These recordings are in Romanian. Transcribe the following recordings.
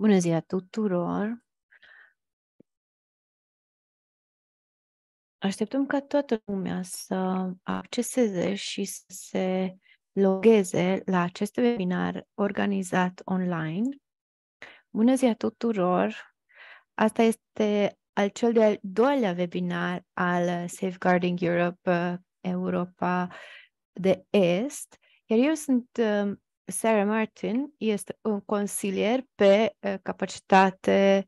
Bună ziua tuturor! Așteptăm ca toată lumea să acceseze și să se logheze la acest webinar organizat online. Bună ziua tuturor! Asta este al cel de-al doilea webinar al Safeguarding Europe Europa de Est, iar eu sunt uh, Sarah Martin este un consilier pe uh, capacitate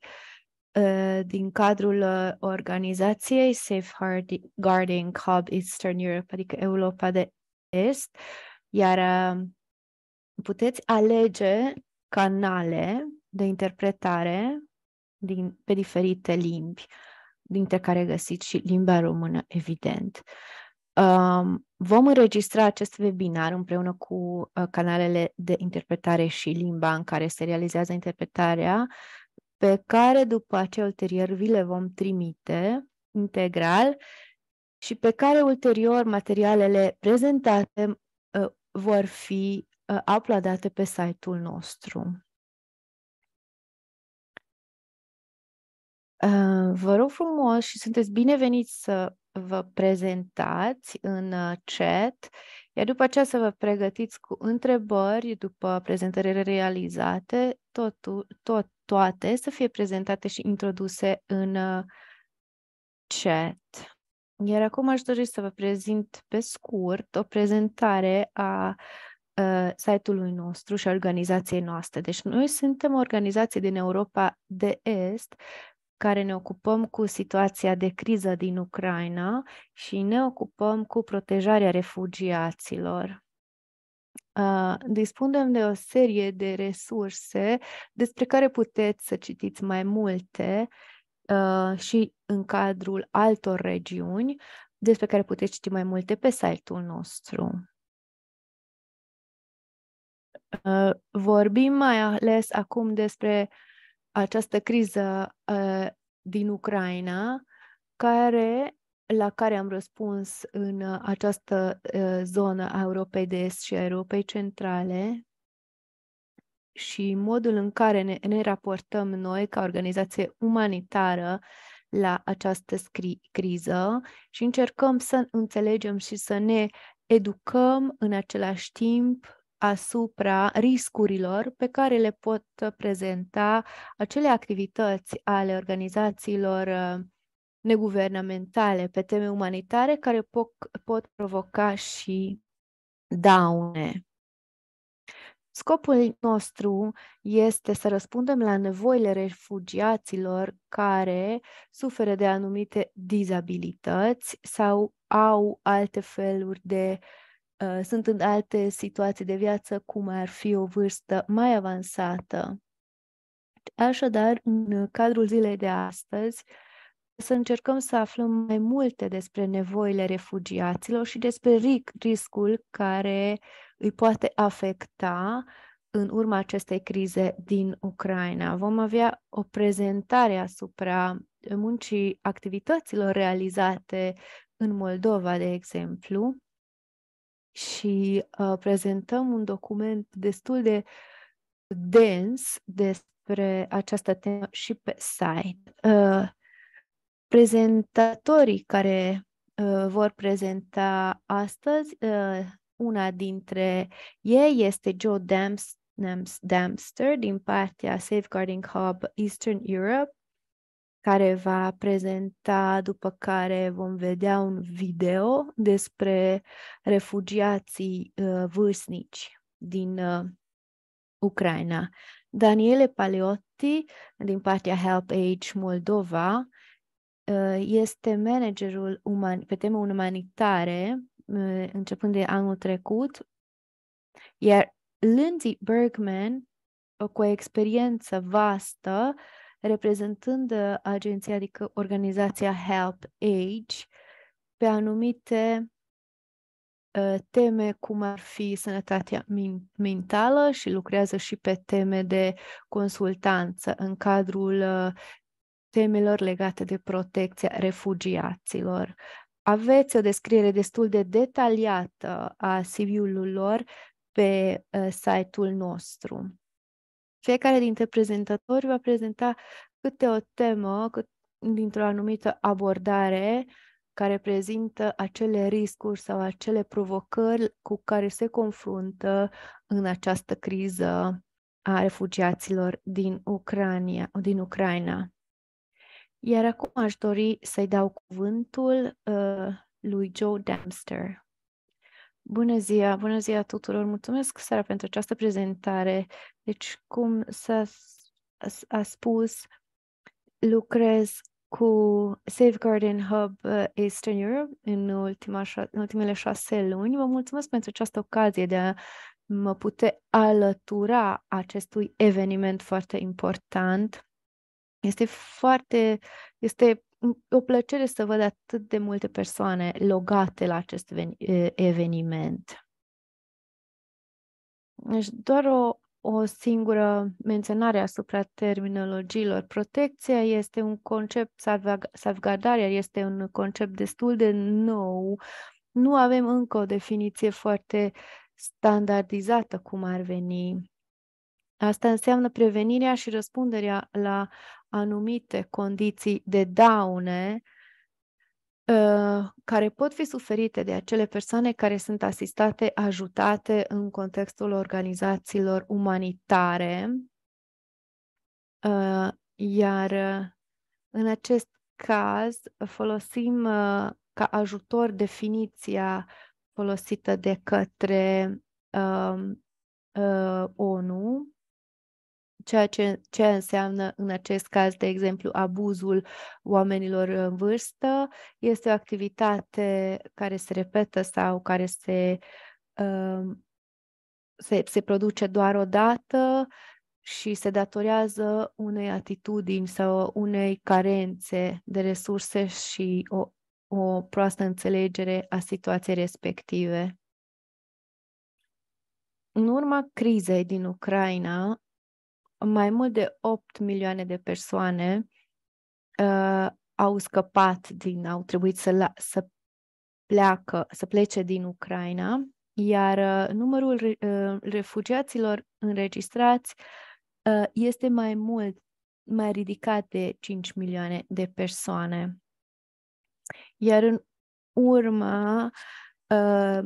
uh, din cadrul uh, organizației Safe Guarding Hub Eastern Europe, adică Europa de Est, iar um, puteți alege canale de interpretare din, pe diferite limbi, dintre care găsiți și limba română, evident. Uh, Vom înregistra acest webinar împreună cu uh, canalele de interpretare și limba în care se realizează interpretarea, pe care după aceea ulterior vi le vom trimite integral și pe care ulterior materialele prezentate uh, vor fi uh, uploadate pe site-ul nostru. Vă rog frumos și sunteți bineveniți să vă prezentați în uh, chat, iar după aceea să vă pregătiți cu întrebări după prezentările realizate, totu tot, toate să fie prezentate și introduse în uh, chat. Iar acum aș dori să vă prezint pe scurt o prezentare a uh, site-ului nostru și a organizației noastre. Deci noi suntem o organizație din Europa de Est care ne ocupăm cu situația de criză din Ucraina și ne ocupăm cu protejarea refugiaților. Uh, dispunem de o serie de resurse despre care puteți să citiți mai multe uh, și în cadrul altor regiuni, despre care puteți citi mai multe pe site-ul nostru. Uh, vorbim mai ales acum despre această criză din Ucraina, care, la care am răspuns în uh, această uh, zonă a Europei de Est și a Europei Centrale și modul în care ne, ne raportăm noi ca organizație umanitară la această scri- criză și încercăm să înțelegem și să ne educăm în același timp asupra riscurilor pe care le pot uh, prezenta acele activități ale organizațiilor uh, neguvernamentale pe teme umanitare care pot, pot provoca și daune. Scopul nostru este să răspundem la nevoile refugiaților care suferă de anumite dizabilități sau au alte feluri de uh, Uh, sunt în alte situații de viață, cum ar fi o vârstă mai avansată. Așadar, în cadrul zilei de astăzi, să încercăm să aflăm mai multe despre nevoile refugiaților și despre riscul care îi poate afecta în urma acestei crize din Ucraina. Vom avea o prezentare asupra muncii activităților realizate în Moldova, de exemplu, și uh, prezentăm un document destul de dens despre această temă și pe site. Uh, prezentatorii care uh, vor prezenta astăzi, uh, una dintre ei este Joe Dams, Dams, Damster din partea Safeguarding Hub Eastern Europe care va prezenta, după care vom vedea un video despre refugiații uh, vârstnici din uh, Ucraina. Daniele Paleotti, din partea Help Age Moldova, uh, este managerul uman- pe teme umanitare uh, începând de anul trecut, iar Lindsay Bergman, uh, cu o experiență vastă, uh, reprezentând uh, agenția, adică organizația Help Age, pe anumite uh, teme cum ar fi sănătatea mentală și lucrează și pe teme de consultanță în cadrul uh, temelor legate de protecția refugiaților. Aveți o descriere destul de detaliată a CV-ului lor pe site-ul nostru. Fiecare dintre prezentatori va prezenta câte o temă cât, dintr-o anumită abordare care prezintă acele riscuri sau acele provocări cu care se confruntă în această criză a refugiaților din Ucraina. Din Ucraina. Iar acum aș dori să-i dau cuvântul uh, lui Joe Dempster. Bună ziua, bună ziua tuturor! Mulțumesc, Sara, pentru această prezentare. Deci, cum s-a a spus, lucrez cu Safeguarding Hub eh, Eastern Europe în, ultima, în ultimele șase luni. Vă mulțumesc pentru această ocazie de a mă pute alătura acestui eveniment foarte important. Este foarte, este o plăcere să văd atât de multe persoane logate la acest eveniment. Deci doar o, o singură menționare asupra terminologiilor. Protecția este un concept, salvgardarea este un concept destul de nou. Nu avem încă o definiție foarte standardizată cum ar veni. Asta înseamnă prevenirea și răspunderea la anumite condiții de daune uh, care pot fi suferite de acele persoane care sunt asistate, ajutate în contextul organizațiilor umanitare. Uh, iar uh, în acest caz folosim uh, ca ajutor definiția folosită de către um, uh, ONU ceea ce, ce înseamnă în acest caz, de exemplu, abuzul oamenilor în vârstă. Este o activitate care se repetă sau care se, um, se, se produce doar o dată și se datorează unei atitudini sau unei carențe de resurse și o, o proastă înțelegere a situației respective. În urma crizei din Ucraina, mai mult de 8 milioane de persoane uh, au scăpat din, au trebuit să, la, să pleacă, să plece din Ucraina, iar uh, numărul re, uh, refugiaților înregistrați uh, este mai mult, mai ridicat de 5 milioane de persoane. Iar în urma uh,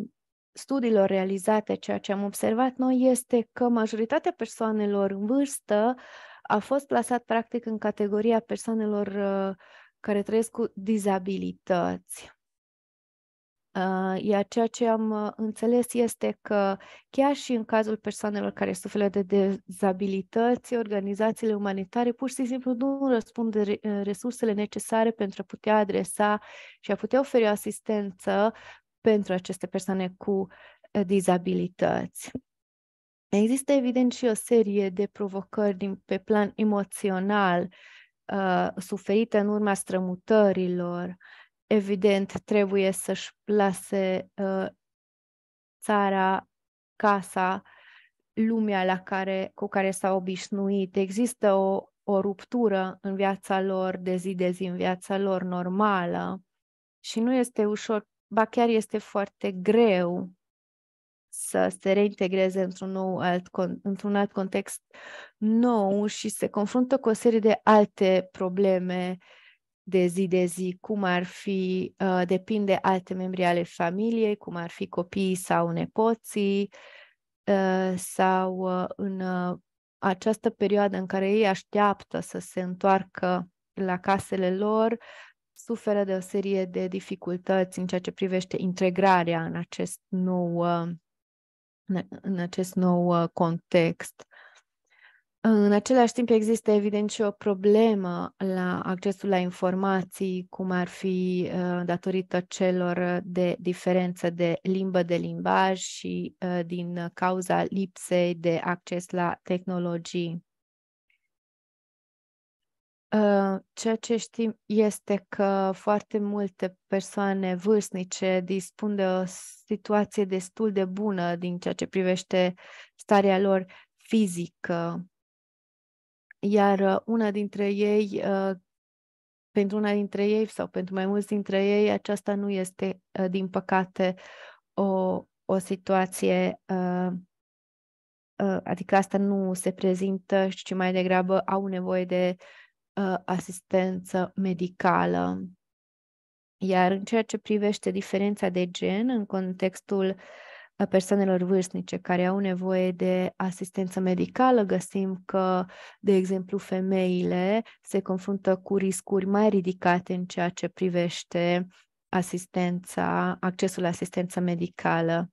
studiilor realizate, ceea ce am observat noi este că majoritatea persoanelor în vârstă a fost plasat practic în categoria persoanelor uh, care trăiesc cu dizabilități. Uh, iar ceea ce am uh, înțeles este că chiar și în cazul persoanelor care suferă de dezabilități, organizațiile umanitare pur și simplu nu răspund de resursele necesare pentru a putea adresa și a putea oferi asistență pentru aceste persoane cu eh, dizabilități. Există, evident, și o serie de provocări din, pe plan emoțional uh, suferite în urma strămutărilor. Evident, trebuie să-și lase uh, țara, casa, lumea la care, cu care s-au obișnuit. Există o, o ruptură în viața lor de zi de zi, în viața lor normală. Și nu este ușor ba chiar este foarte greu să se reintegreze într-un, nou alt, într-un alt context nou și se confruntă cu o serie de alte probleme de zi de zi, cum ar fi, uh, depinde alte membri ale familiei, cum ar fi copiii sau nepoții, uh, sau uh, în uh, această perioadă în care ei așteaptă să se întoarcă la casele lor, suferă de o serie de dificultăți în ceea ce privește integrarea în acest nou, uh, în acest nou uh, context. În același timp există evident și o problemă la accesul la informații, cum ar fi uh, datorită celor de diferență de limbă de limbaj și din cauza lipsei de acces la tehnologii. Ă, ceea ce știm este că foarte multe persoane vârstnice dispun de o situație destul de bună din ceea ce privește starea lor fizică. Iar ă, una dintre ei, ă, pentru una dintre ei sau pentru mai mulți dintre ei, aceasta nu este, din păcate, o, o situație, adică asta nu se prezintă, ci mai degrabă au nevoie de uh, asistență medicală. Iar în ceea ce privește diferența de gen în contextul uh, persoanelor vârstnice care au nevoie de asistență medicală, găsim că, de exemplu, femeile se confruntă cu riscuri mai ridicate în ceea ce privește asistența, accesul la asistență medicală.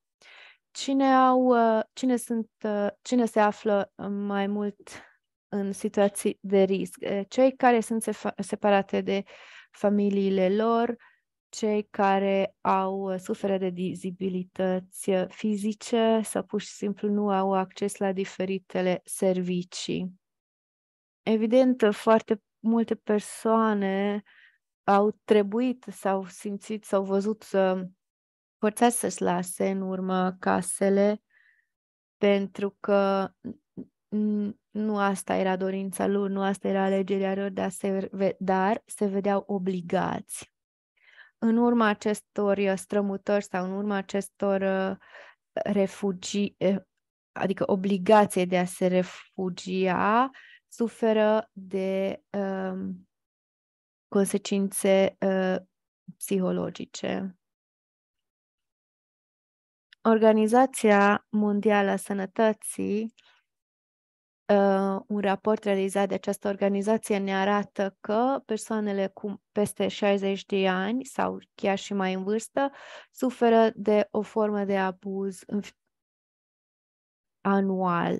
Cine, au, uh, cine, sunt, uh, cine se află mai mult în situații de risc. Eh, cei care sunt separate de familiile lor, cei care au eh, suferă de dizibilități eh, fizice sau pur și simplu nu au acces la diferitele servicii. Evident, foarte multe persoane au trebuit sau simțit sau văzut forțați să-și lase în urmă casele pentru că nu asta era dorința lor, nu asta era alegerea lor, dar se, dar se vedeau obligați. În urma acestor uh, strămutări sau în urma acestor uh, refugii, adică obligație de a se refugia, suferă de um, consecințe uh, psihologice. Organizația Mondială a Sănătății Uh, un raport realizat de această organizație ne arată că persoanele cu peste 60 de ani sau chiar și mai în vârstă suferă de o formă de abuz anual.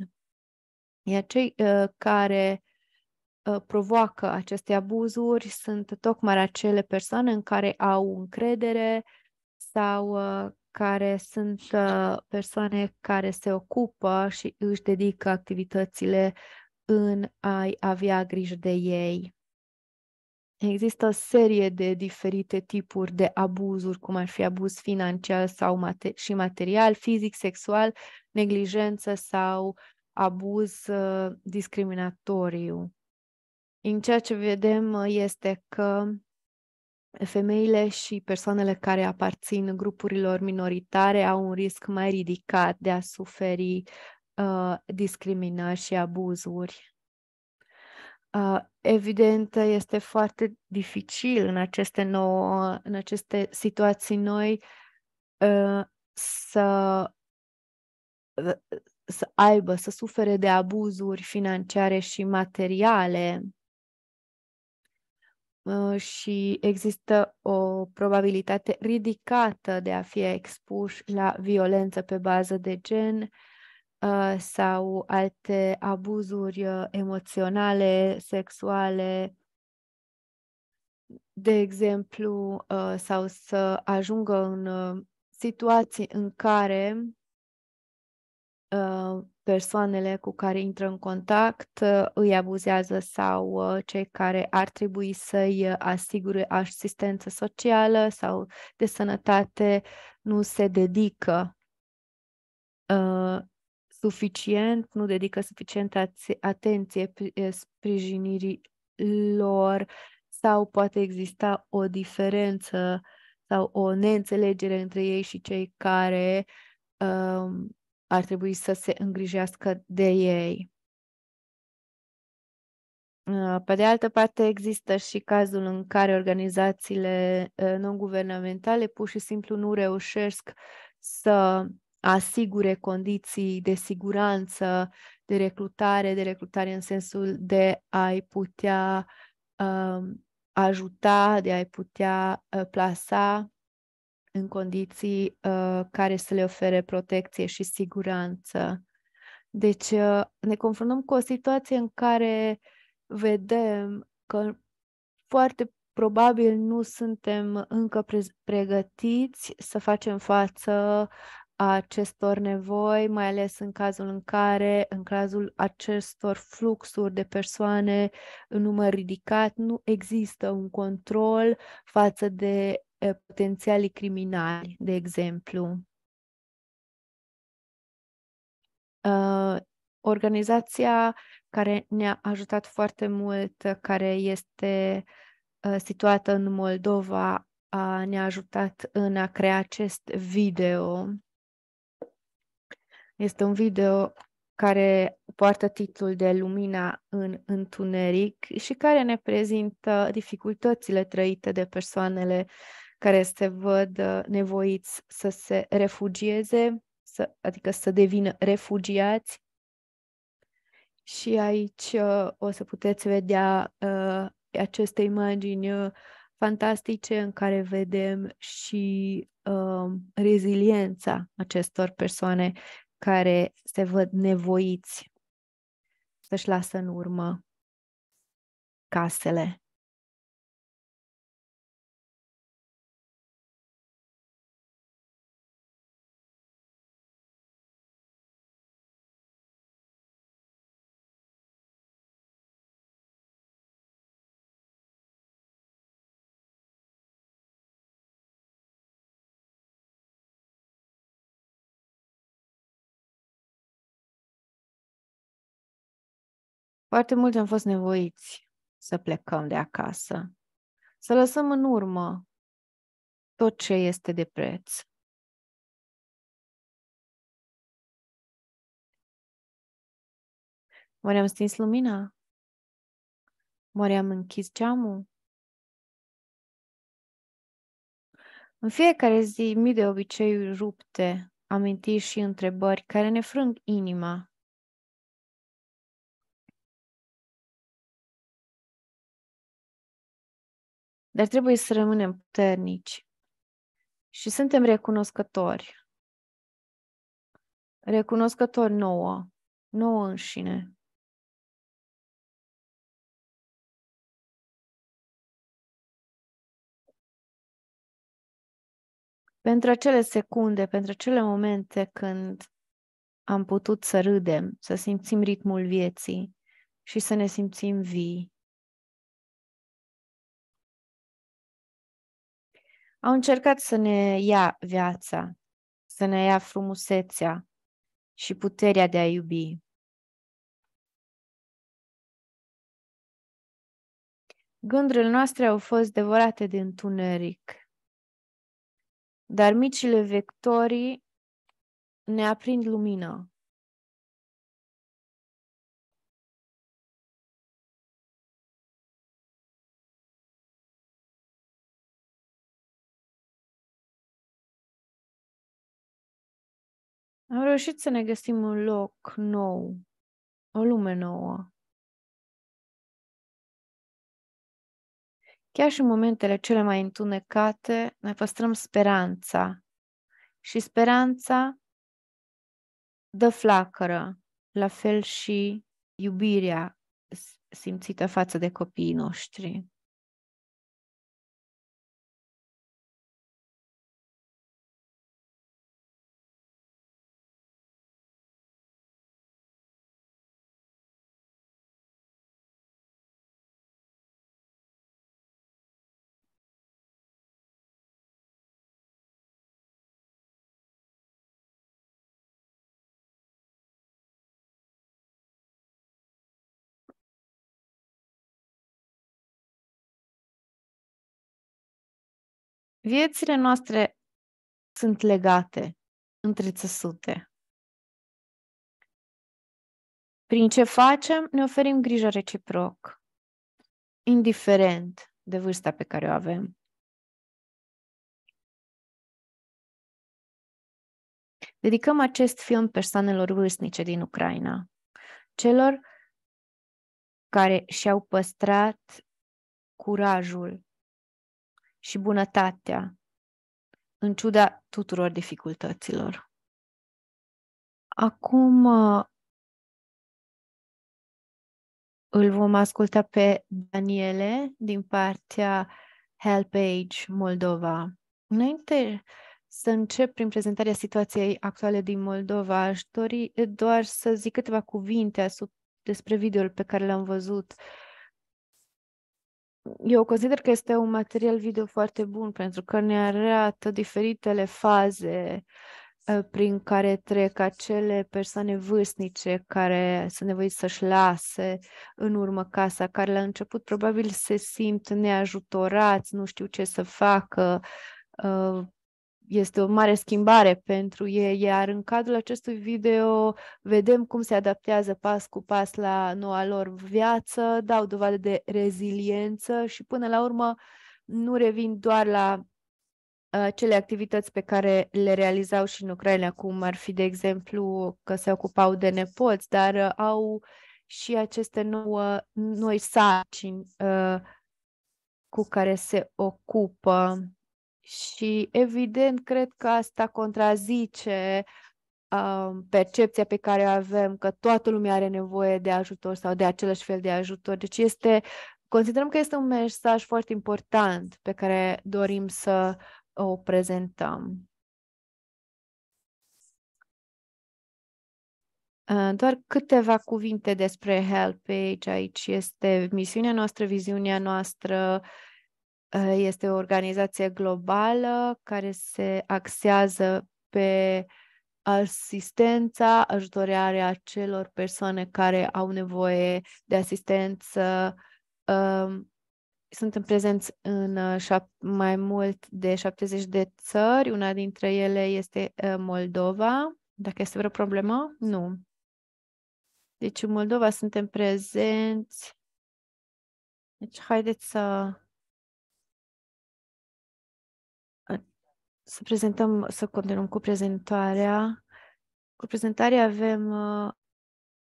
Iar cei uh, care uh, provoacă aceste abuzuri sunt tocmai acele persoane în care au încredere sau uh, care sunt uh, persoane care se ocupă și își dedică activitățile în a-i avea grijă de ei. Există o serie de diferite tipuri de abuzuri, cum ar fi abuz financiar sau mate- și material, fizic, sexual, neglijență sau abuz uh, discriminatoriu. În ceea ce vedem uh, este că femeile și persoanele care aparțin grupurilor minoritare au un risc mai ridicat de a suferi uh, discriminări și abuzuri. Uh, evident, este foarte dificil în aceste, nouă, în aceste situații noi uh, să, uh, să aibă, să sufere de abuzuri financiare și materiale Ă, și există o probabilitate ridicată de a fi expuși la violență pe bază de gen ă, sau alte abuzuri ă, emoționale, sexuale, de exemplu, sau să ajungă în situații în care persoanele cu care intră în contact uh, îi abuzează sau uh, cei care ar trebui să-i uh, asigure asistență socială sau de sănătate nu se dedică uh, suficient, nu dedică suficientă atenție sprijinirii lor sau poate exista o diferență sau o neînțelegere între ei și cei care uh, ar trebui să se îngrijească de ei. Uh, pe de altă parte, există și cazul în care organizațiile uh, non-guvernamentale pur și simplu nu reușesc să asigure condiții de siguranță, de recrutare, de recrutare în sensul de a-i putea um, ajuta, de a-i putea plasa în condiții uh, care să le ofere protecție și siguranță. Deci uh, ne confruntăm cu o situație în care vedem că foarte probabil nu suntem încă pre- pregătiți să facem față acestor nevoi, mai ales în cazul în care, în cazul acestor fluxuri de persoane în număr ridicat, nu există un control față de Eh, potențialii criminali, de exemplu. Eh, organizația care ne-a ajutat foarte mult, care este eh, situată în Moldova, ne-a ajutat în a crea acest video. Este un video care poartă titlul de Lumina în întuneric și care ne prezintă dificultățile trăite de persoanele care se văd uh, nevoiți să se refugieze, să, adică să devină refugiați. Și aici uh, o să puteți vedea uh, aceste imagini uh, fantastice în care vedem și uh, reziliența acestor persoane care se văd nevoiți să-și lasă în urmă casele. Foarte mulți am fost nevoiți să plecăm de acasă, să lăsăm în urmă tot ce este de preț. Oare am stins lumina? Oare am închis geamul? În fiecare zi, mii de obiceiuri rupte, amintiri și întrebări care ne frâng inima Dar trebuie să rămânem puternici și suntem recunoscători. Recunoscători nouă, nouă înșine. Pentru acele secunde, pentru acele momente când am putut să râdem, să simțim ritmul vieții și să ne simțim vii. au încercat să ne ia viața, să ne ia frumusețea și puterea de a iubi. Gândurile noastre au fost devorate de întuneric, dar micile vectorii ne aprind lumină. Am reușit să ne găsim un loc nou, o lume nouă. Chiar și în momentele cele mai întunecate, ne păstrăm speranța. Și speranța dă flacără, la fel și iubirea simțită față de copiii noștri. Viețile noastre sunt legate între țesute. Prin ce facem, ne oferim grijă reciproc, indiferent de vârsta pe care o avem. Dedicăm acest film persoanelor vârstnice din Ucraina, celor care și-au păstrat curajul și bunătatea, în ciuda tuturor dificultăților. Acum uh, îl vom asculta pe Daniele din partea HelpAge Moldova. Înainte să încep prin prezentarea situației actuale din Moldova, aș dori doar să zic câteva cuvinte despre videoul pe care l-am văzut uh, eu consider că este un material video foarte bun pentru că ne arată diferitele faze ă, prin care trec acele persoane vârstnice care sunt nevoiți să-și lase în urmă casa, care la început probabil se simt neajutorați, nu știu ce să facă, ă, este o mare schimbare pentru ei, iar în cadrul acestui video vedem cum se adaptează pas cu pas la noua lor viață, dau dovadă de reziliență și până la urmă nu revin doar la cele activități pe care le realizau și în Ucraina, cum ar fi, de exemplu, că se ocupau de nepoți, dar au și aceste nouă, noi sarcini uh, cu care se ocupă. Și, evident, cred că asta contrazice percepția pe care o avem că toată lumea are nevoie de ajutor sau de același fel de ajutor. Deci este, considerăm că este un mesaj foarte important pe care dorim să o prezentăm. Uh, doar câteva cuvinte despre help, Page aici. Este misiunea noastră, viziunea noastră, Eh, este o organizație globală care se axează pe asistența, ajutorarea celor persoane care au nevoie de asistență. Ehm, suntem prezenți în eh, mai mult de 70 de țări, una dintre ele este eh, Moldova. Dacă este vreo problemă? Nu. Deci în Moldova suntem prezenți. Deci haideți să să prezentăm, să continuăm cu prezentarea. Cu prezentarea avem, uh,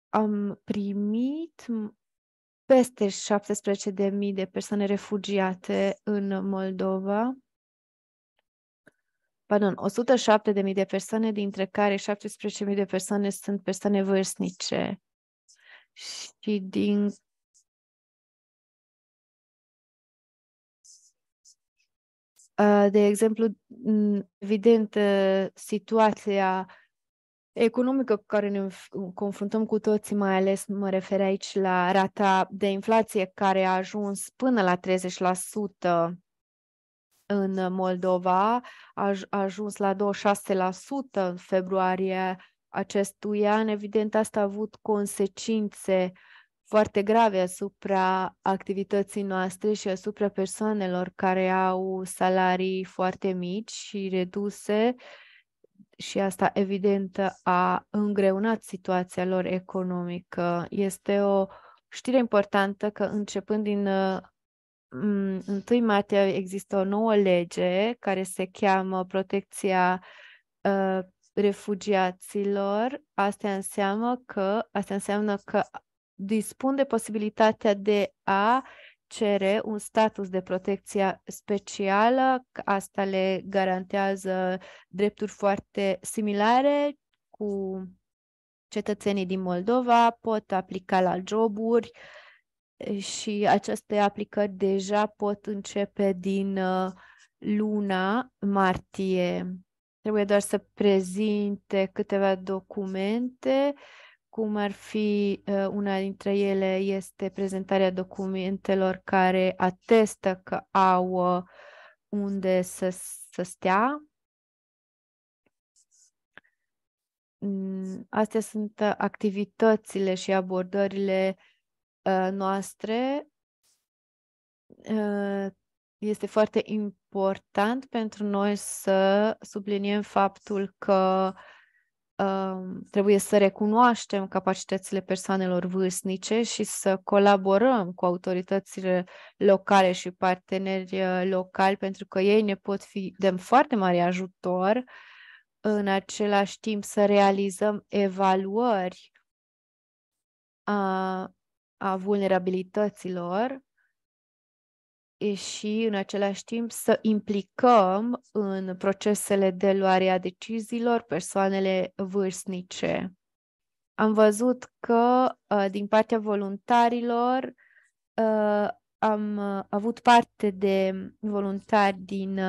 am primit peste 17.000 de persoane refugiate în Moldova. Pardon, 107.000 de persoane, dintre care 17.000 de persoane sunt persoane vârstnice. Și din Uh, de exemplu, mm, evident, uh, situația economică cu care ne confruntăm cu toții, mai ales mă refer aici la rata de inflație care a ajuns până la 30% în Moldova, a ajuns la 26% în februarie acestui an. Evident, asta a avut consecințe uh, foarte grave asupra activității noastre și asupra persoanelor care au salarii foarte mici și reduse și asta evident a îngreunat situația lor economică. Este o știre importantă că începând din 1 mm, martie există o nouă lege care se cheamă protecția ă, refugiaților. Asta înseamnă că asta înseamnă că dispun de posibilitatea de a cere un status de protecție specială, asta le garantează drepturi foarte similare cu cetățenii din Moldova, pot aplica la joburi și aceste aplicări deja pot începe din uh, luna martie. Trebuie doar să prezinte câteva documente uh, cum ar fi ă, una dintre ele este prezentarea documentelor care atestă că au ă, unde să, să stea. Mm, astea sunt ă, activitățile și abordările noastre. Este foarte important pentru noi să subliniem faptul că uh, trebuie să recunoaștem capacitățile persoanelor vârstnice și să colaborăm cu autoritățile locale și parteneri uh, locali, pentru că ei ne pot fi de foarte mare ajutor. În același timp, să realizăm evaluări a, a vulnerabilităților și în același timp să implicăm în procesele de luare a deciziilor persoanele vârstnice. Am văzut că uh, din partea voluntarilor uh, am uh, avut parte de voluntari din,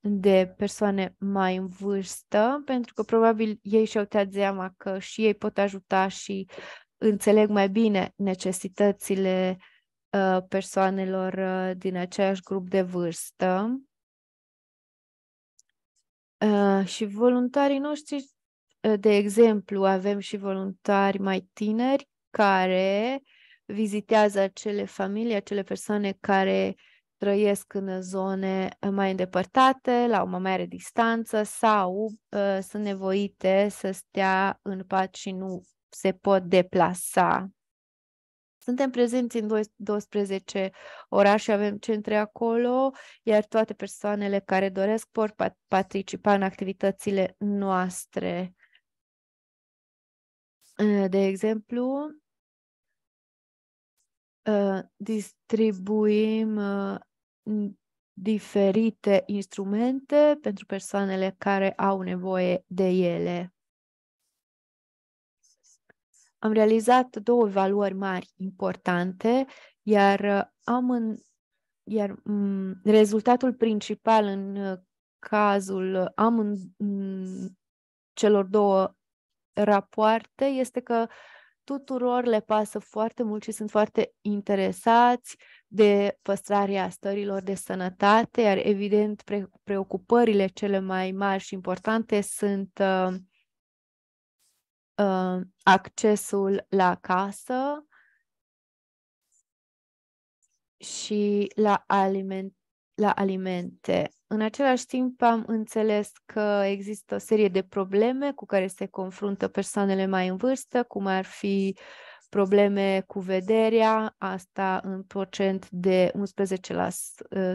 de persoane mai în vârstă, pentru că probabil ei și-au dat seama că și ei pot ajuta și înțeleg mai bine necesitățile Uh, persoanelor uh, din aceeași grup de vârstă. Uh, și voluntarii noștri, de exemplu, avem și voluntari mai tineri care vizitează acele familii, acele persoane care trăiesc în zone mai îndepărtate, la o mai mare distanță sau uh, sunt nevoite să stea în pat și nu se pot deplasa suntem prezenți în 12 orașe, avem centre acolo, iar toate persoanele care doresc pot participa în activitățile noastre. De exemplu, distribuim diferite instrumente pentru persoanele care au nevoie de ele. Am realizat două valori mari importante, iar uh, am în, iar m- mm, rezultatul principal în uh, cazul uh, am în, m- celor două rapoarte este că tuturor le pasă foarte mult și sunt foarte interesați de păstrarea stărilor de sănătate, iar evident pre- preocupările cele mai mari și importante sunt uh, uh, accesul la casă și la, aliment, la alimente. În același timp am înțeles că există o serie de probleme cu care se confruntă persoanele mai în vârstă, cum ar fi probleme cu vederea, asta în procent de 11%. Uh,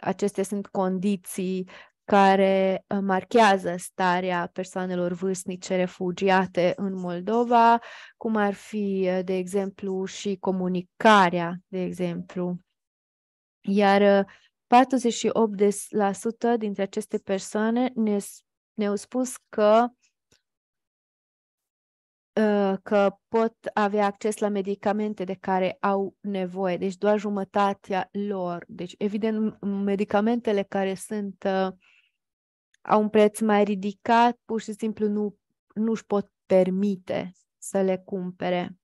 Acestea sunt condiții care uh, marchează starea persoanelor vârstnice refugiate în Moldova, cum ar fi, uh, de exemplu, și comunicarea, de exemplu. Iar 48% uh, dintre aceste persoane ne, ne-au spus că că pot avea acces la medicamente de care au nevoie, deci doar jumătatea lor. Deci, evident, medicamentele care sunt uh, au un preț mai ridicat, pur și simplu nu, nu își pot permite să le cumpere.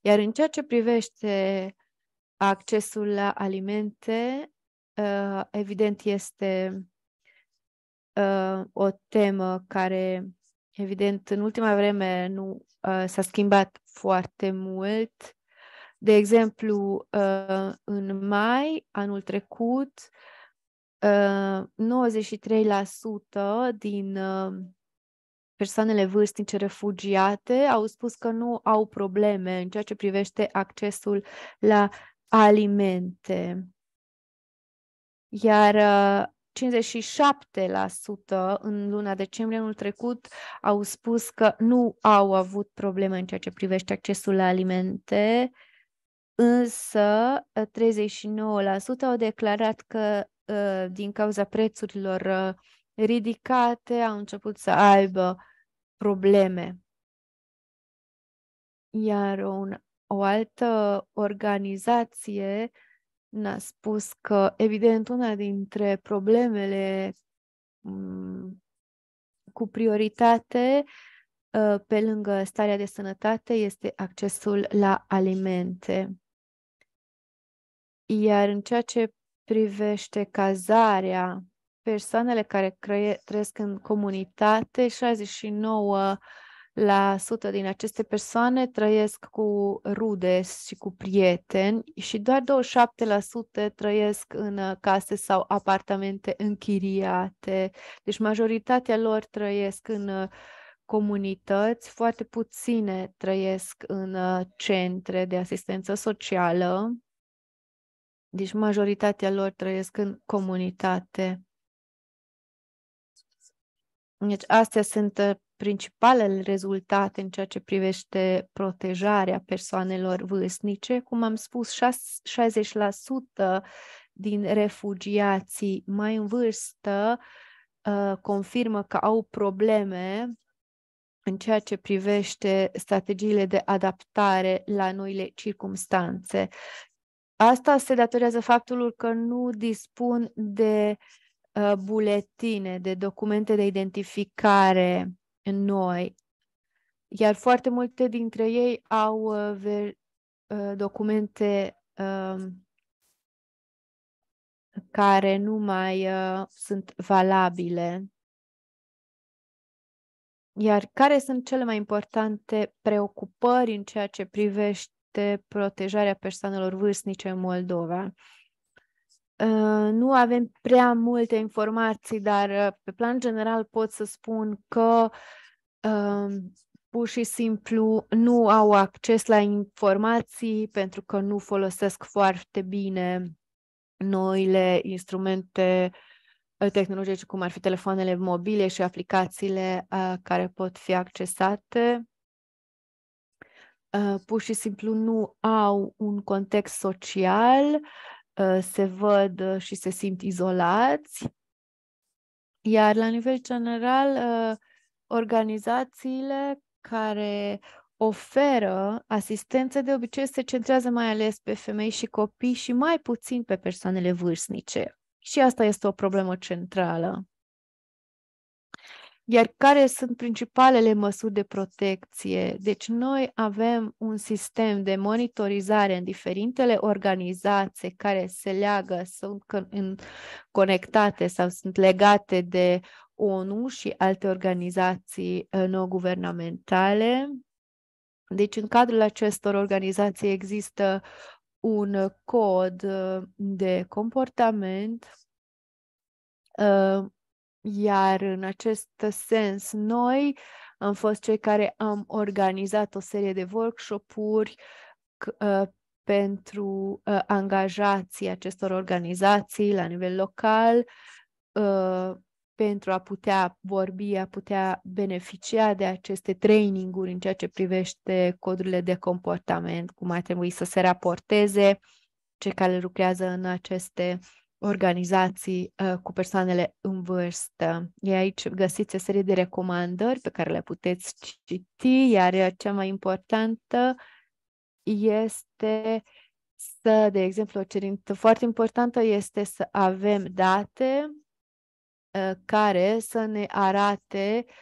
Iar în ceea ce privește accesul la alimente, uh, evident este uh, o temă care, evident, în ultima vreme nu uh, s-a schimbat foarte mult. De exemplu, în mai anul trecut, 93% ă, din ă, persoanele vârstnice refugiate au spus că nu au probleme în ceea ce privește accesul la alimente. Iar 57% ă, în luna decembrie anul trecut au spus că nu au avut probleme în ceea ce privește accesul la alimente, însă 39% au declarat că Uh, din cauza prețurilor uh, ridicate, au început să aibă probleme. Iar un, o altă organizație ne-a spus că, evident, una dintre problemele mm, cu prioritate uh, pe lângă starea de sănătate este accesul la alimente. Iar în ceea ce privește cazarea, persoanele care crăie, trăiesc în comunitate, 69 la din aceste persoane trăiesc cu rude și cu prieteni și doar 27% trăiesc în case sau apartamente închiriate. Deci majoritatea lor trăiesc în comunități, foarte puține trăiesc în centre de asistență socială. Deci majoritatea lor trăiesc în comunitate. Deci astea sunt uh, principalele rezultate în ceea ce privește protejarea persoanelor vârstnice. Cum am spus, 60% din refugiații mai în vârstă uh, confirmă că au probleme în ceea ce privește strategiile de adaptare la noile circumstanțe Asta se datorează faptului că nu dispun de uh, buletine, de documente de identificare noi, iar foarte multe dintre ei au uh, ver, uh, documente uh, care nu mai uh, sunt valabile. Iar care sunt cele mai importante preocupări în ceea ce privește de protejare a persoanelor vârstnice în Moldova. Ă, nu avem prea multe informații, dar ă, pe plan general pot să spun că ă, pur și simplu nu au acces la informații pentru că nu folosesc foarte bine noile instrumente tehnologice, cum ar fi telefoanele mobile și aplicațiile care pot fi accesate Uh, pur și simplu nu au un context social, uh, se văd uh, și se simt izolați. Iar la nivel general, organizațiile care oferă asistență de obicei se centrează mai ales pe femei și copii și mai puțin pe persoanele vârstnice. Și asta este o problemă centrală. Iar care sunt principalele măsuri de protecție? Deci noi avem un sistem de monitorizare în diferitele organizații care se leagă, sunt conectate sau sunt legate de ONU și alte organizații uh, non-guvernamentale. Deci în cadrul acestor organizații există un cod uh, de comportament uh, iar în acest sens, noi am fost cei care am organizat o serie de workshop-uri uh, pentru uh, angajații acestor organizații la nivel local, uh, pentru a putea vorbi, a putea beneficia de aceste traininguri în ceea ce privește codurile de comportament, cum ar trebui să se raporteze cei care lucrează în aceste organizații uh, cu persoanele în vârstă. E aici găsiți o serie de recomandări pe care le puteți citi, iar uh, cea mai importantă este să, de exemplu, o cerință foarte importantă este să avem date uh, care să ne arate uh,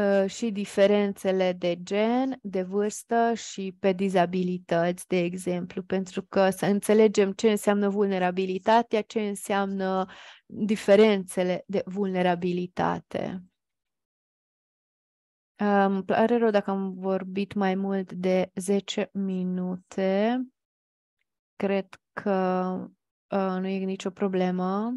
Uh, și diferențele de gen, de vârstă și pe dizabilități, de exemplu, pentru că să înțelegem ce înseamnă vulnerabilitatea, ce înseamnă diferențele de vulnerabilitate. Uh, îmi pare rău dacă am vorbit mai mult de 10 minute. Cred că uh, nu e nicio problemă.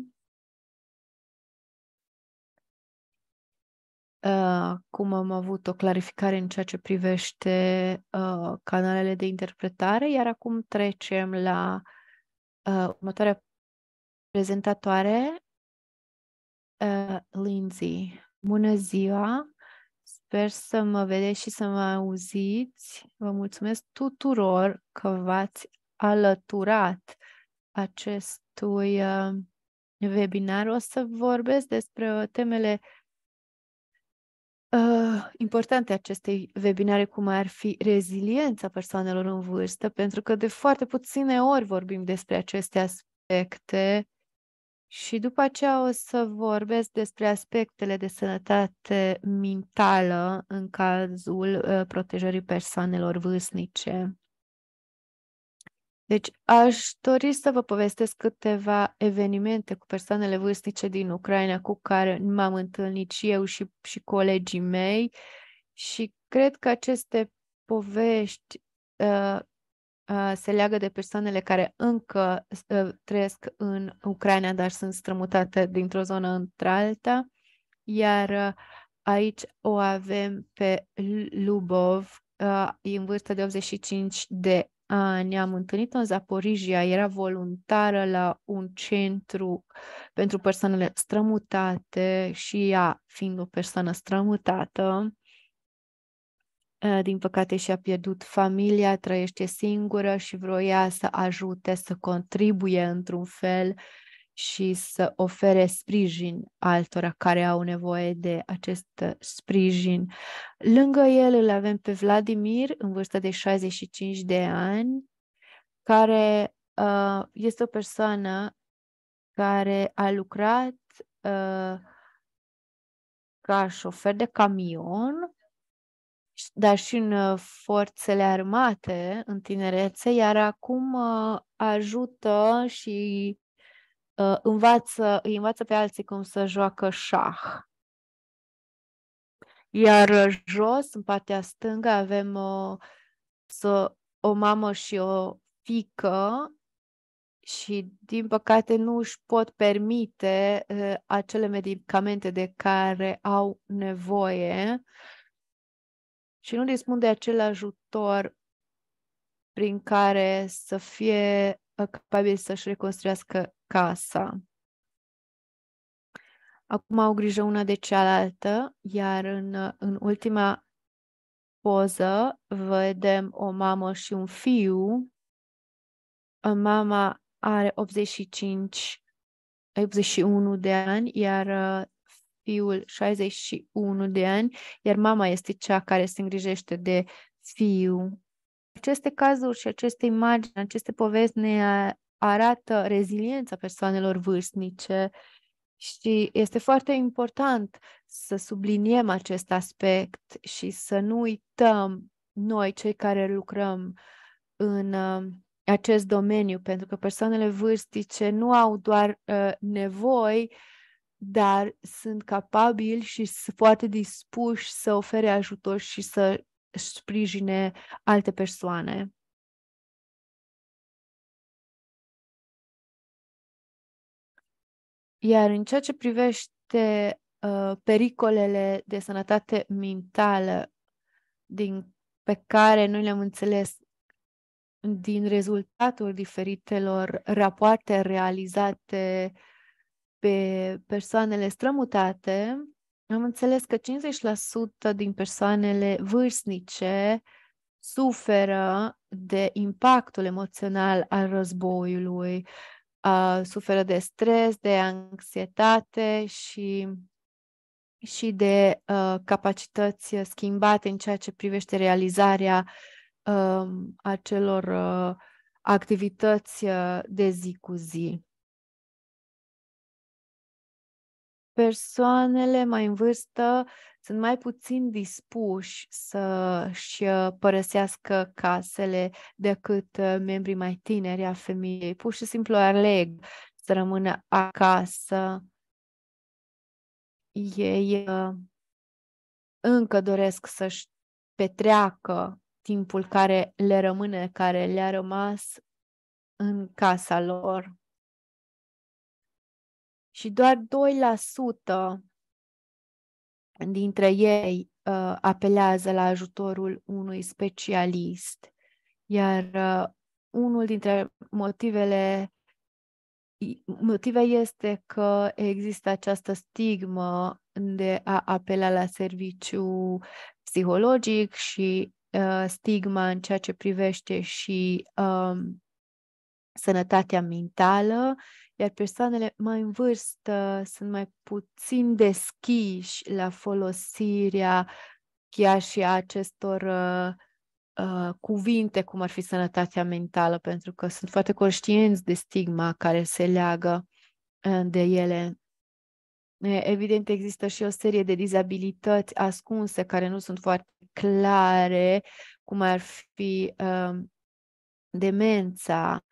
acum uh, cum am avut o clarificare în ceea ce privește uh, canalele de interpretare, iar acum trecem la uh, următoarea prezentatoare, uh, Lindsay. Bună ziua! Sper să mă vedeți și să mă auziți. Vă mulțumesc tuturor că v-ați alăturat acestui uh, webinar. O să vorbesc despre temele Uh, importante acestei webinare, cum ar fi reziliența persoanelor în vârstă, pentru că de foarte puține ori vorbim despre aceste aspecte și după aceea o să vorbesc despre aspectele de sănătate mentală în cazul uh, protejării persoanelor vârstnice. Deci aș dori să vă povestesc câteva evenimente cu persoanele vârstnice din Ucraina cu care m-am întâlnit și eu și, și colegii mei și cred că aceste povești uh, uh, se leagă de persoanele care încă uh, trăiesc în Ucraina, dar sunt strămutate dintr-o zonă într-alta, iar uh, aici o avem pe Lubov, uh, în vârstă de 85 de ne-am întâlnit în Zaporijia, era voluntară la un centru pentru persoanele strămutate și ea, fiind o persoană strămutată, din păcate și-a pierdut familia, trăiește singură și vroia să ajute, să contribuie într-un fel și să ofere sprijin altora care au nevoie de acest uh, sprijin. Lângă el îl avem pe Vladimir, în vârstă de 65 de ani, care uh, este o persoană care a lucrat uh, ca șofer de camion, dar și în uh, forțele armate, în tinerețe, iar acum uh, ajută și uh, învață, îi învață pe alții cum să joacă șah. Iar uh, jos, în partea stângă, avem o, uh, să, o mamă și o fică și, din păcate, nu își pot permite uh, acele medicamente de care au nevoie și nu dispun de acel ajutor prin care să fie uh, capabil să-și reconstruiască casa. Acum au grijă una de cealaltă, iar în, în ultima poză vedem o mamă și un fiu. Mama are 85, 81 de ani, iar uh, fiul 61 de ani, iar mama este cea care se îngrijește de fiu. Aceste cazuri și aceste imagini, aceste povesti ne arată reziliența persoanelor vârstnice și este foarte important să subliniem acest aspect și să nu uităm noi, cei care lucrăm în uh, acest domeniu, pentru că persoanele vârstice nu au doar uh, nevoi, dar sunt capabili și sunt foarte dispuși să ofere ajutor și să sprijine alte persoane. Iar în ceea ce privește uh, pericolele de sănătate mentală din, pe care noi le-am înțeles din rezultatul diferitelor rapoarte realizate pe persoanele strămutate, am înțeles că 50% din persoanele vârstnice suferă de impactul emoțional al războiului suferă de stres, de anxietate și, și de uh, capacități schimbate în ceea ce privește realizarea uh, acelor uh, activități uh, de zi cu zi. persoanele mai în vârstă sunt mai puțin dispuși să-și uh, părăsească casele decât uh, membrii mai tineri a familiei. Pur și simplu aleg să rămână acasă. Ei uh, încă doresc să-și petreacă timpul care le rămâne, care le-a rămas în casa lor și doar 2% dintre ei uh, apelează la ajutorul unui specialist. Iar uh, unul dintre motivele motive este că există această stigmă de a apela la serviciu psihologic și uh, stigma în ceea ce privește și uh, sănătatea mentală, iar persoanele mai în vârstă sunt mai puțin deschiși la folosirea chiar și a acestor uh, uh cuvinte cum ar fi sănătatea mentală, pentru că sunt foarte conștienți de stigma care se leagă uh, de ele. Evident, există și o serie de dizabilități ascunse care nu sunt foarte clare, cum ar fi uh, demența,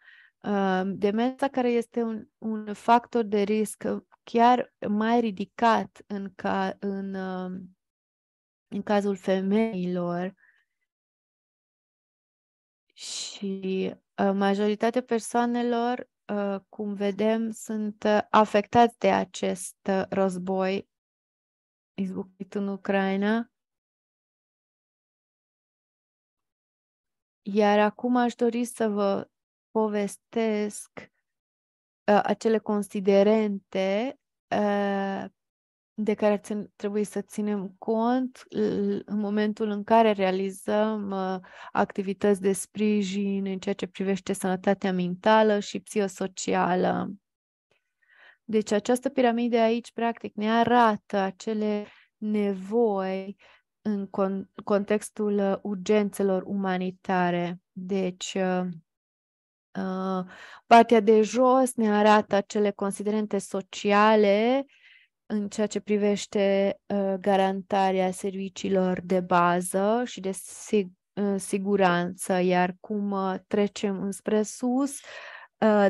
demența care este un, un factor de risc uh, chiar mai ridicat în, ca, în, um, în cazul femeilor și uh, majoritatea persoanelor, uh, cum vedem, sunt afectați de acest război izbucnit în Ucraina. Iar acum aș dori să vă povestesc uh, acele considerente uh, de care trebuie să ținem cont în momentul în care realizăm uh, activități de sprijin în ceea ce privește sănătatea mentală și psihosocială. Deci această piramidă aici, practic, ne arată acele nevoi în con- contextul uh, urgențelor umanitare. Deci, uh, Ă, partea de jos ne arată cele considerente sociale în ceea ce privește ă, garantarea serviciilor de bază și de ă, siguranță, iar cum trecem înspre sus,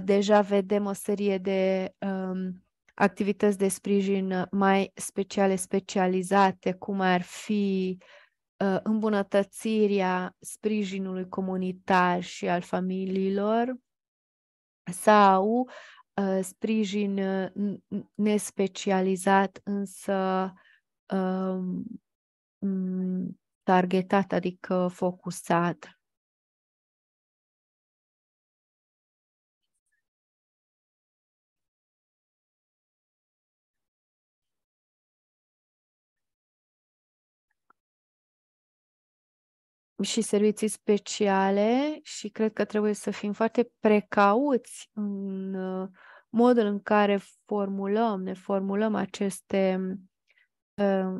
deja vedem o serie de activități de sprijin mai speciale, specializate, cum ar fi uh, Uh, îmbunătățirea sprijinului comunitar și al familiilor sau uh, sprijin uh, nespecializat, însă targetat, adică focusat și servicii speciale și cred că trebuie să fim foarte precauți în uh, modul în care formulăm, ne formulăm aceste uh,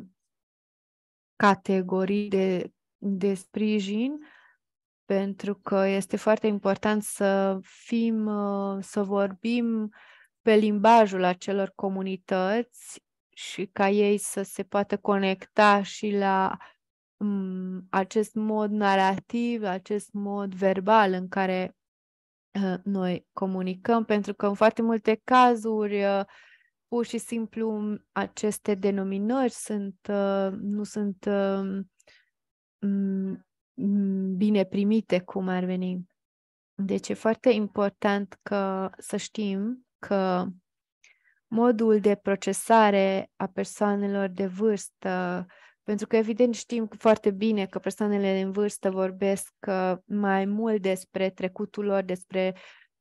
categorii de, de sprijin, pentru că este foarte important să fim, uh, să vorbim pe limbajul acelor comunități și ca ei să se poată conecta și la Mm, acest mod narrativ, acest mod verbal în care uh, noi comunicăm, pentru că în foarte multe cazuri uh, pur și simplu mm, aceste denominări sunt, uh, nu sunt mm, bine primite, cum ar veni. Deci e foarte important că să știm că modul de procesare a persoanelor de vârstă pentru că, evident, știm foarte bine că persoanele în vârstă vorbesc uh, mai mult despre trecutul lor, despre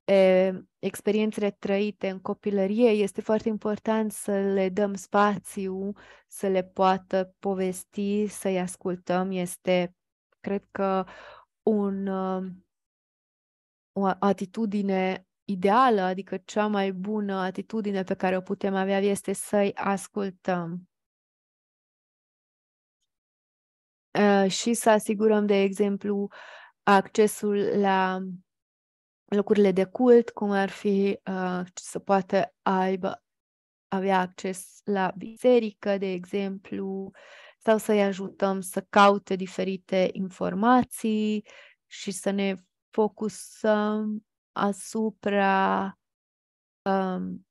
e, experiențele trăite în copilărie. Este foarte important să le dăm spațiu, să le poată povesti, să-i ascultăm. Este, cred că, un, uh, o atitudine ideală, adică cea mai bună atitudine pe care o putem avea este să-i ascultăm. Eh, și să asigurăm, de exemplu, accesul la locurile de cult, cum ar fi eh, să poată aibă, avea acces la biserică, de exemplu, sau să-i ajutăm să caute diferite informații și să ne focusăm asupra um,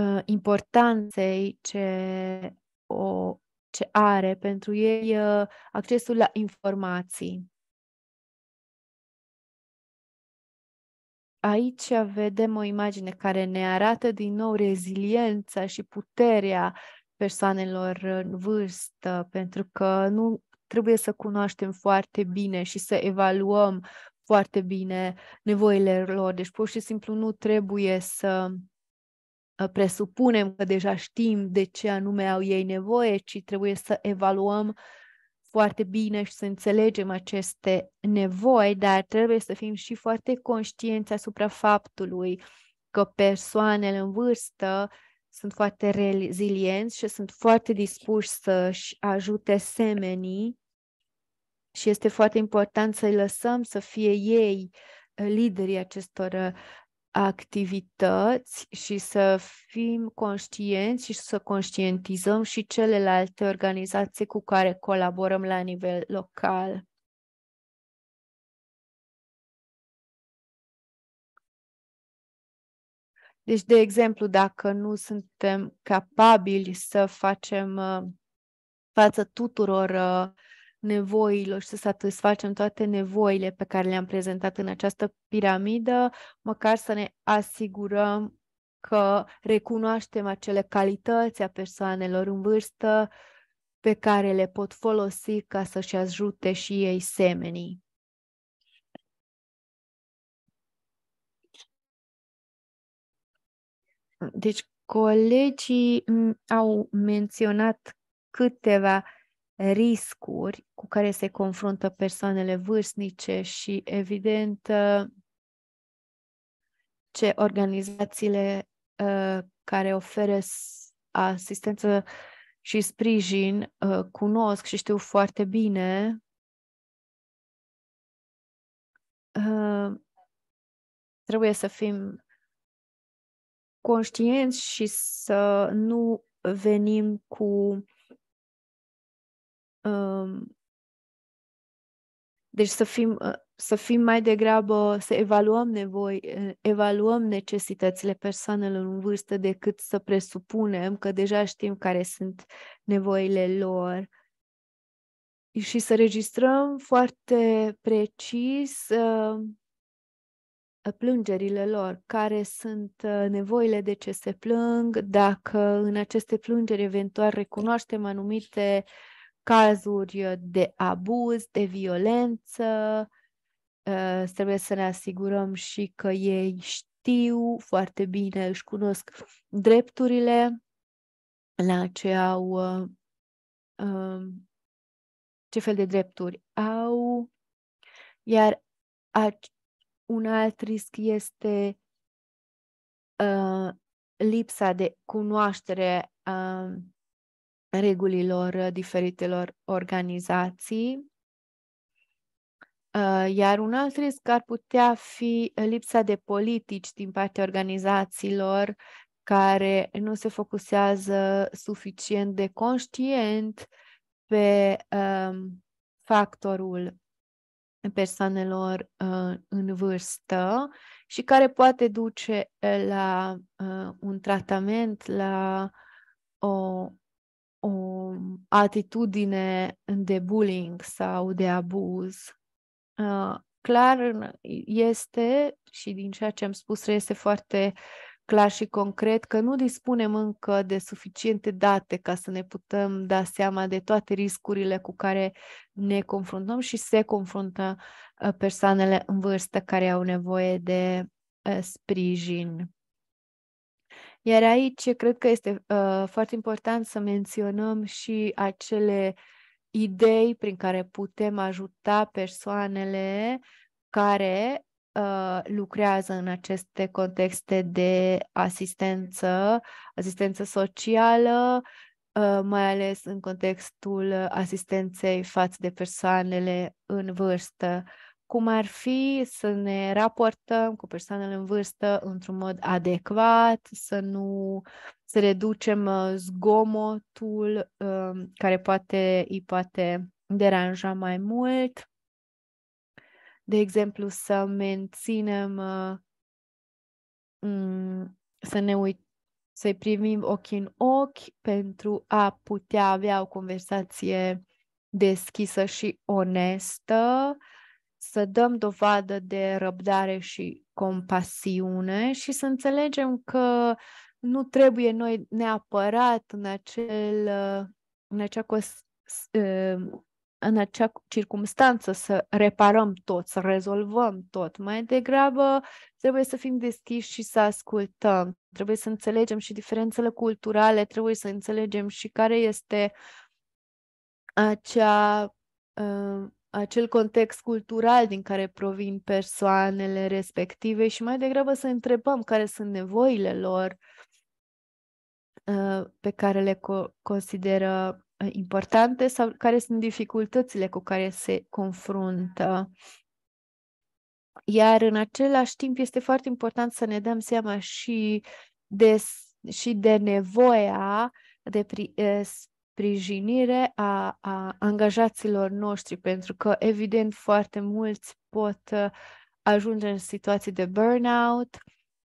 uh, importanței ce o ce are pentru ei uh, accesul la informații. Aici vedem o imagine care ne arată din nou reziliența și puterea persoanelor în vârstă, pentru că nu trebuie să cunoaștem foarte bine și să evaluăm foarte bine nevoile lor. Deci pur și simplu nu trebuie să Ă, presupunem că deja știm de ce anume au ei nevoie, ci trebuie să evaluăm foarte bine și să înțelegem aceste nevoi, dar trebuie să fim și foarte conștienți asupra faptului că persoanele în vârstă sunt foarte rezilienți și sunt foarte dispuși să-și ajute semenii și este foarte important să-i lăsăm să fie ei ă, liderii acestor ă, activități și să fim conștienți și să conștientizăm și celelalte organizații cu care colaborăm la nivel local. Deci, de exemplu, dacă nu suntem capabili să facem uh, față tuturor uh, nevoilor și să satisfacem toate nevoile pe care le-am prezentat în această piramidă, măcar să ne asigurăm că recunoaștem acele calități a persoanelor în vârstă pe care le pot folosi ca să-și ajute și ei semenii. Deci, colegii au menționat câteva riscuri cu care se confruntă persoanele vârstnice și, evident, uh, ce organizațiile uh, care oferă asistență și sprijin uh, cunosc și știu foarte bine trebuie să fim conștienți și să nu venim cu deci să fim, ă, să fim mai degrabă, să evaluăm nevoi, ă, evaluăm necesitățile persoanelor în vârstă decât să presupunem că deja știm care sunt nevoile lor și să registrăm foarte precis uh, plângerile lor, care sunt nevoile de ce se plâng, dacă în aceste plângeri eventual recunoaștem anumite uh, cazuri uh, de abuz, de violență. Uh, trebuie să ne asigurăm și că ei știu foarte bine, își cunosc drepturile la ce au, uh, um, ce fel de drepturi au. Iar un alt risc este lipsa de cunoaștere um, regulilor uh, diferitelor organizații. Uh, iar un alt risc ar putea fi uh, lipsa de politici din partea organizațiilor care nu se focusează suficient de conștient pe um, factorul persoanelor uh, în vârstă și care poate duce la uh, un tratament, la o o atitudine de bullying sau de abuz. Uh, clar este, și din ceea ce am spus, este foarte clar și concret că nu dispunem încă de suficiente date ca să ne putem da seama de toate riscurile cu care ne confruntăm și se confruntă uh, persoanele în vârstă care au nevoie de uh, sprijin iar aici cred că este uh, foarte important să menționăm și acele idei prin care putem ajuta persoanele care uh, lucrează în aceste contexte de asistență, asistență socială, uh, mai ales în contextul asistenței față de persoanele în vârstă. Uh, cum ar fi să ne raportăm cu persoanele în vârstă într-un mod adecvat, să nu să reducem uh, zgomotul um, care poate îi poate deranja mai mult. De exemplu, să menținem uh, să ne uităm să-i primim ochi în ochi pentru a putea avea o conversație deschisă și onestă, uh, să dăm dovadă de răbdare și compasiune și să înțelegem că nu trebuie noi neapărat în, acel, în, acea, în acea circumstanță să reparăm tot, să rezolvăm tot. Mai degrabă trebuie să fim deschiși și să ascultăm. Trebuie să înțelegem și diferențele culturale, trebuie să înțelegem și care este acea acel context cultural din care provin persoanele respective și mai degrabă să întrebăm care sunt nevoile lor uh, pe care le consideră uh, importante sau care sunt dificultățile cu care se confruntă. Iar în același timp este foarte important să ne dăm seama și de, și de nevoia de pri- uh, sprijinire a, a angajaților noștri, pentru că, evident, foarte mulți pot uh, ajunge în situații de burnout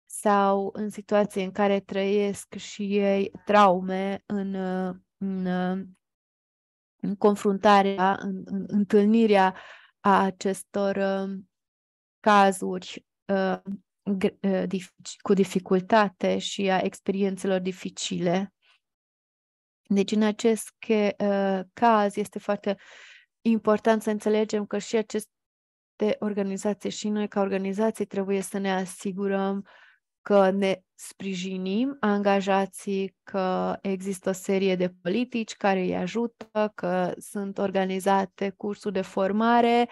sau în situații în care trăiesc și ei traume în, uh, în, uh, în confruntarea, în, în întâlnirea a acestor cazuri cu dificultate și a experiențelor dificile. Deci, în acest uh, caz, este foarte important să înțelegem că și aceste organizații și noi, ca organizații, trebuie să ne asigurăm că ne sprijinim angajații, că există o serie de politici care îi ajută, că sunt organizate cursuri de formare,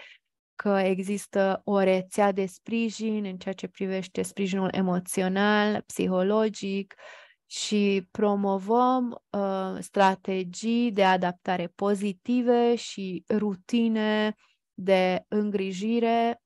că există o rețea de sprijin în ceea ce privește sprijinul emoțional, psihologic, uh, și promovăm uh, strategii de adaptare pozitive și rutine de îngrijire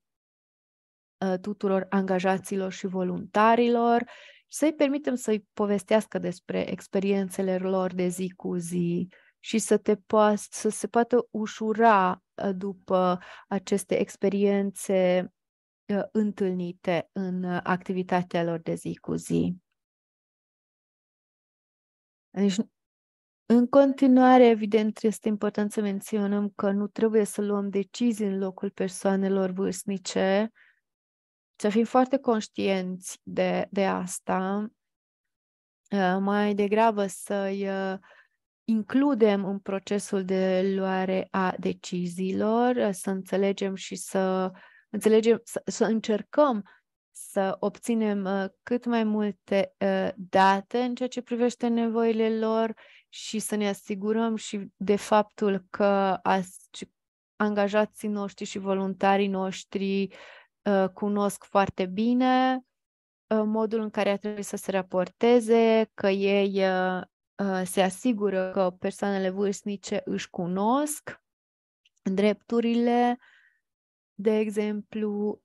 uh, tuturor angajaților și voluntarilor să-i permitem să-i povestească despre experiențele lor de zi cu zi și să, te po- să se poată ușura uh, după aceste experiențe uh, întâlnite în uh, activitatea lor de zi cu zi. Deci, în continuare, evident, este important să menționăm că nu trebuie să luăm decizii în locul persoanelor vârstnice, să fim foarte conștienți de, de asta, uh, mai degrabă să-i uh, includem în procesul de luare a deciziilor, să înțelegem și să înțelegem, să, să încercăm să obținem uh, cât mai multe uh, date în ceea ce privește nevoile lor și să ne asigurăm și de faptul că angajații noștri și voluntarii noștri uh, cunosc foarte bine modul în care ar trebui să se raporteze, că ei se asigură că persoanele vârstnice își cunosc drepturile, de exemplu,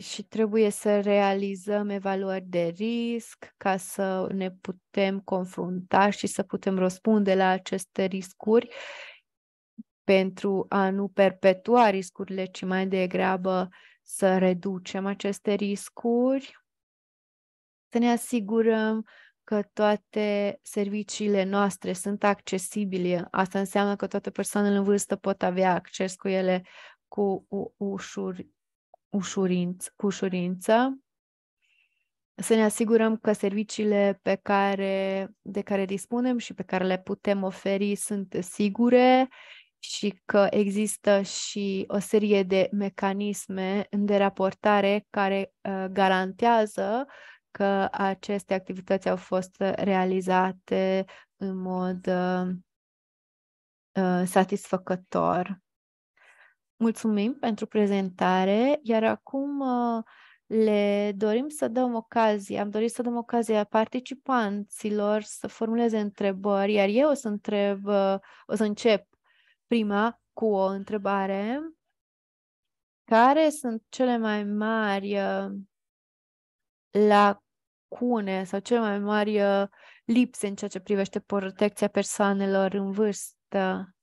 și trebuie să realizăm evaluări de risc ca să ne putem confrunta și să putem răspunde la aceste riscuri pentru a nu perpetua riscurile, ci mai degrabă să reducem aceste riscuri, să ne asigurăm că toate serviciile noastre sunt accesibile. Asta înseamnă că toate persoanele în vârstă pot avea acces cu ele cu ușuri ușurinț, cu ușurință, să ne asigurăm că serviciile pe care, de care dispunem și pe care le putem oferi sunt sigure și că există și o serie de mecanisme de raportare care uh, garantează că aceste activități au fost realizate în mod uh, uh satisfăcător. Mulțumim pentru prezentare, iar acum uh, le dorim să dăm ocazie, am dorit să dăm ocazia participanților să formuleze întrebări, iar eu o să întreb, uh, o să încep prima cu o întrebare. Care sunt cele mai mari uh, lacune sau cele mai mari lipse în ceea ce privește protecția persoanelor în vârstă?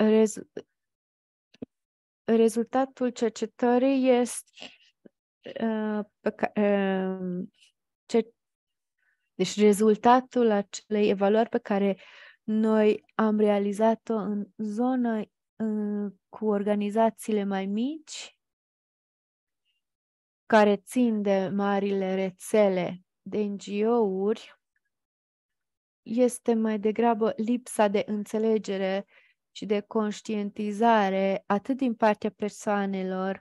Rez, rezultatul cercetării este uh, pe care, uh, deci rezultatul acelei evaluări pe care noi am realizat-o în zonă uh, cu organizațiile mai mici care țin de marile rețele de NGO-uri este mai degrabă lipsa de înțelegere și de conștientizare atât din partea persoanelor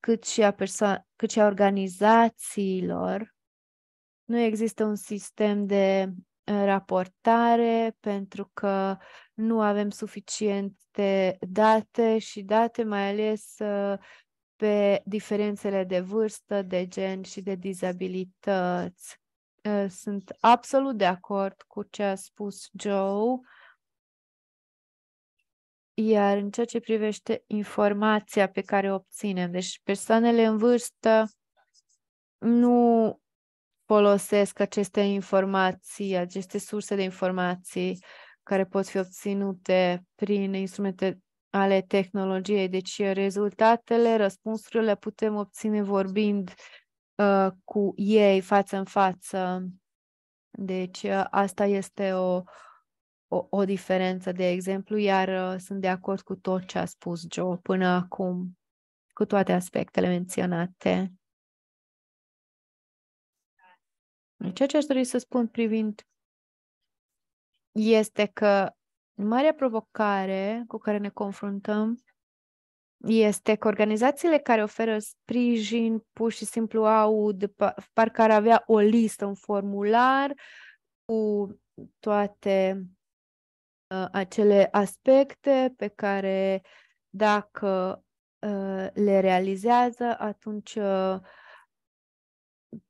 cât și a, perso- cât și a organizațiilor. Nu există un sistem de uh, raportare pentru că nu avem suficiente date și date mai ales uh, pe diferențele de vârstă, de gen și de dizabilități. Uh, sunt absolut de acord cu ce a spus Joe iar în ceea ce privește informația pe care o obținem, deci persoanele în vârstă nu folosesc aceste informații, aceste surse de informații care pot fi obținute prin instrumente ale tehnologiei. Deci rezultatele, răspunsurile le putem obține vorbind uh, cu ei față în față. Deci uh, asta este o, o, o diferență, de exemplu, iar uh, sunt de acord cu tot ce a spus Joe până acum, cu toate aspectele menționate. Deci, ceea ce aș dori să spun privind este că marea provocare cu care ne confruntăm este că organizațiile care oferă sprijin pur și simplu au, de parcă ar avea o listă, un formular cu toate Uh, acele aspecte pe care dacă uh, le realizează, atunci uh,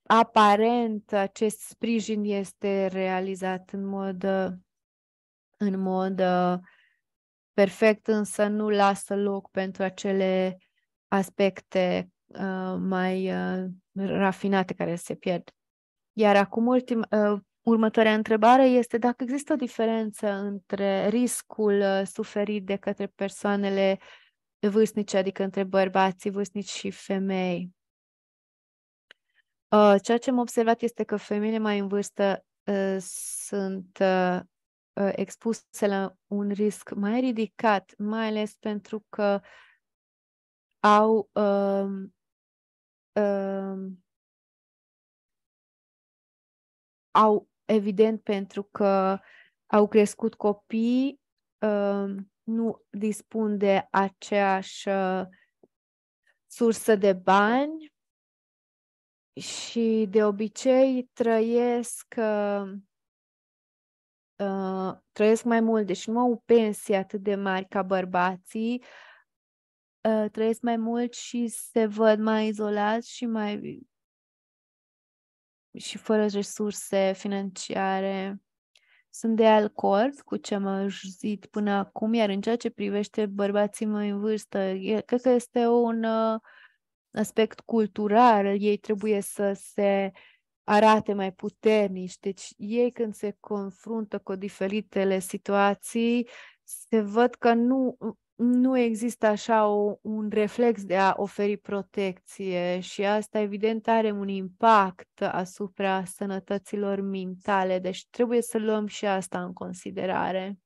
aparent acest sprijin este realizat în mod în mod perfect, însă nu lasă loc pentru acele aspecte mai rafinate care se pierd. Iar acum ultim, Următoarea întrebare este dacă există o diferență între riscul uh, suferit de către persoanele vârstnice, adică între bărbații vârstnici și femei. Uh, ceea ce am observat este că femeile mai în vârstă uh, sunt expuse la un risc mai ridicat, mai ales pentru că au um, um, au evident pentru că au crescut copii, uh, nu dispun de aceeași uh, sursă de bani și de obicei trăiesc uh, trăiesc mai mult, deși nu au pensii atât de mari ca bărbații, trăiesc mai mult și se văd mai izolați și mai și fără resurse financiare. Sunt de acord cu ce am auzit până acum, iar în ceea ce privește bărbații mai în vârstă, cred că este un uh, aspect cultural. Ei trebuie să se arate mai puternici. Deci ei când se confruntă cu diferitele situații, se văd că nu nu există așa o, un reflex de a oferi protecție și asta evident are un impact asupra sănătăților mentale, deci trebuie să luăm și asta în considerare.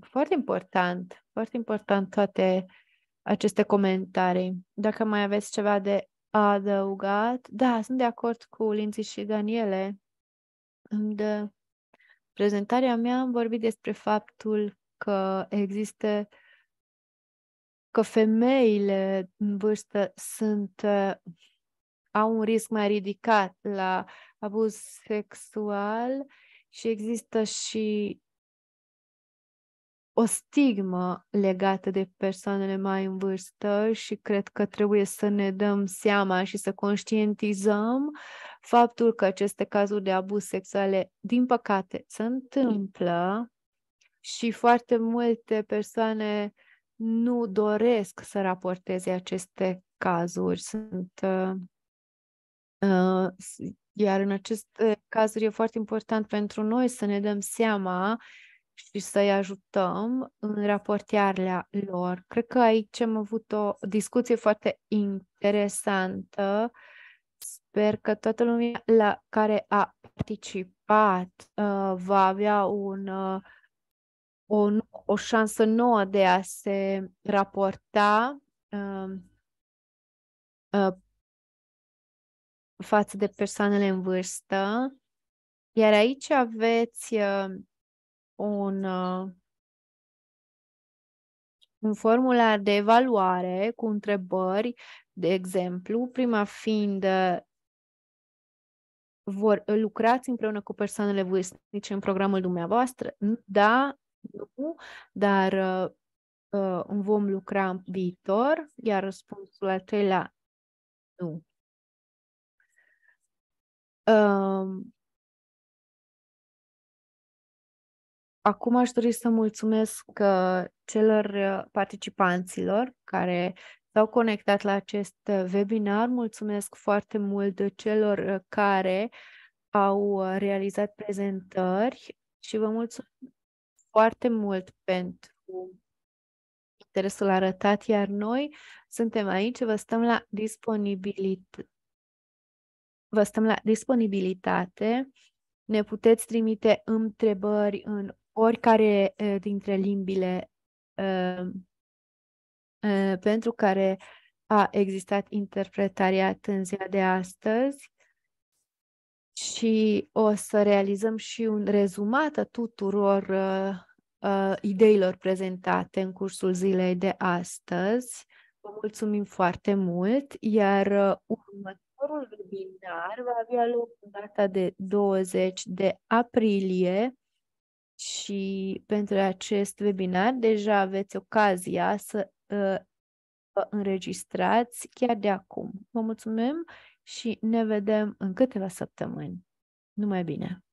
Foarte important, foarte important toate aceste comentarii. Dacă mai aveți ceva de adăugat, da, sunt de acord cu Lindsay și Daniele. De prezentarea mea am vorbit despre faptul că există că femeile în vârstă sunt uh, au un risc mai ridicat la abuz sexual și există și o stigmă legată de persoanele mai în vârstă și cred că trebuie să ne dăm seama și să conștientizăm faptul că aceste cazuri de abuz sexuale, din păcate, se întâmplă și foarte multe persoane nu doresc să raporteze aceste cazuri. Sunt uh, uh, iar în aceste cazuri e foarte important pentru noi să ne dăm seama și să-i ajutăm în raportearea lor. Cred că aici am avut o discuție foarte interesantă. Sper că toată lumea la care a participat uh, va avea un uh, o, o șansă nouă de a se raporta uh, uh, față de persoanele în vârstă. Iar aici aveți uh, un, uh, un formular de evaluare cu întrebări, de exemplu, prima fiind uh, vor lucrați împreună cu persoanele vârstnice în programul dumneavoastră? Da, nu, dar uh, uh vom lucra în viitor, iar răspunsul acela nu. Uh, acum aș dori să mulțumesc uh, celor uh, participanților care s-au conectat la acest uh, webinar. Mulțumesc foarte mult celor care au realizat prezentări și vă mulțumesc foarte mult pentru interesul arătat, iar noi suntem aici, vă stăm la disponibilitate. Vă stăm la disponibilitate. Ne puteți trimite întrebări în oricare dintre limbile uh, uh, pentru care a existat interpretariat în ziua de astăzi și o să realizăm și un rezumat a tuturor uh, uh, ideilor prezentate în cursul zilei de astăzi. Vă mulțumim foarte mult, iar uh, următorul webinar va avea loc în data de 20 de aprilie și pentru acest webinar deja aveți ocazia să uh, înregistrați chiar de acum. Vă mulțumim și ne vedem în câteva săptămâni. Numai bine!